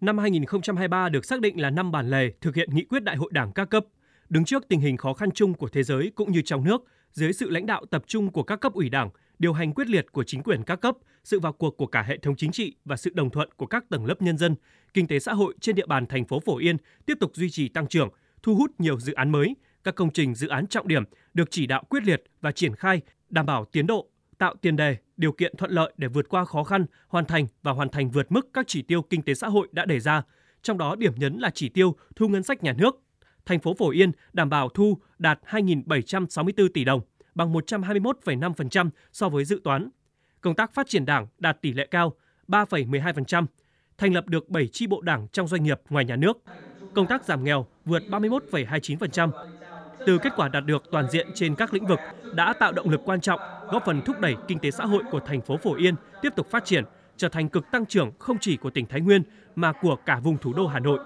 Năm 2023 được xác định là năm bản lề thực hiện nghị quyết đại hội đảng các cấp. Đứng trước tình hình khó khăn chung của thế giới cũng như trong nước, dưới sự lãnh đạo tập trung của các cấp ủy đảng, điều hành quyết liệt của chính quyền các cấp, sự vào cuộc của cả hệ thống chính trị và sự đồng thuận của các tầng lớp nhân dân, kinh tế xã hội trên địa bàn thành phố Phổ Yên tiếp tục duy trì tăng trưởng, thu hút nhiều dự án mới, các công trình dự án trọng điểm được chỉ đạo quyết liệt và triển khai đảm bảo tiến độ tạo tiền đề, điều kiện thuận lợi để vượt qua khó khăn, hoàn thành và hoàn thành vượt mức các chỉ tiêu kinh tế xã hội đã đề ra. Trong đó điểm nhấn là chỉ tiêu thu ngân sách nhà nước. Thành phố Phổ Yên đảm bảo thu đạt 2.764 tỷ đồng, bằng 121,5% so với dự toán. Công tác phát triển đảng đạt tỷ lệ cao 3,12%, thành lập được 7 chi bộ đảng trong doanh nghiệp ngoài nhà nước. Công tác giảm nghèo vượt 31,29%, từ kết quả đạt được toàn diện trên các lĩnh vực đã tạo động lực quan trọng, góp phần thúc đẩy kinh tế xã hội của thành phố Phổ Yên tiếp tục phát triển, trở thành cực tăng trưởng không chỉ của tỉnh Thái Nguyên mà của cả vùng thủ đô Hà Nội.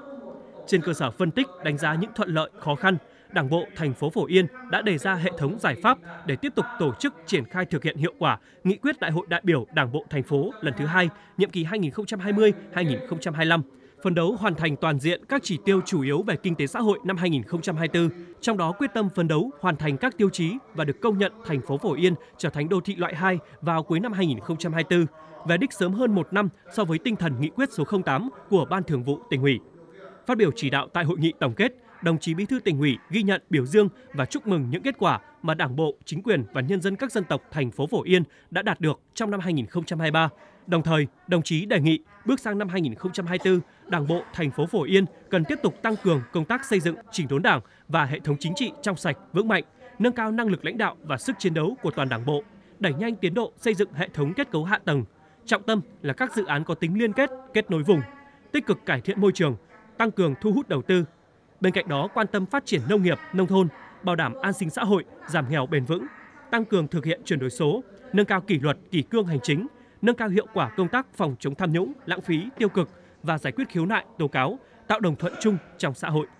Trên cơ sở phân tích, đánh giá những thuận lợi, khó khăn, Đảng bộ thành phố Phổ Yên đã đề ra hệ thống giải pháp để tiếp tục tổ chức triển khai thực hiện hiệu quả nghị quyết Đại hội đại biểu Đảng bộ thành phố lần thứ hai, nhiệm kỳ 2020-2025 phấn đấu hoàn thành toàn diện các chỉ tiêu chủ yếu về kinh tế xã hội năm 2024, trong đó quyết tâm phấn đấu hoàn thành các tiêu chí và được công nhận thành phố Phổ Yên trở thành đô thị loại 2 vào cuối năm 2024, về đích sớm hơn một năm so với tinh thần nghị quyết số 08 của Ban Thường vụ tỉnh ủy. Phát biểu chỉ đạo tại hội nghị tổng kết, đồng chí Bí thư tỉnh ủy ghi nhận, biểu dương và chúc mừng những kết quả mà Đảng bộ, chính quyền và nhân dân các dân tộc thành phố Phổ Yên đã đạt được trong năm 2023. Đồng thời, đồng chí đề nghị bước sang năm 2024, Đảng bộ thành phố Phổ Yên cần tiếp tục tăng cường công tác xây dựng, chỉnh đốn Đảng và hệ thống chính trị trong sạch, vững mạnh, nâng cao năng lực lãnh đạo và sức chiến đấu của toàn Đảng bộ, đẩy nhanh tiến độ xây dựng hệ thống kết cấu hạ tầng, trọng tâm là các dự án có tính liên kết, kết nối vùng, tích cực cải thiện môi trường, tăng cường thu hút đầu tư, Bên cạnh đó, quan tâm phát triển nông nghiệp, nông thôn, bảo đảm an sinh xã hội, giảm nghèo bền vững, tăng cường thực hiện chuyển đổi số, nâng cao kỷ luật, kỷ cương hành chính, nâng cao hiệu quả công tác phòng chống tham nhũng, lãng phí, tiêu cực và giải quyết khiếu nại, tố cáo, tạo đồng thuận chung trong xã hội.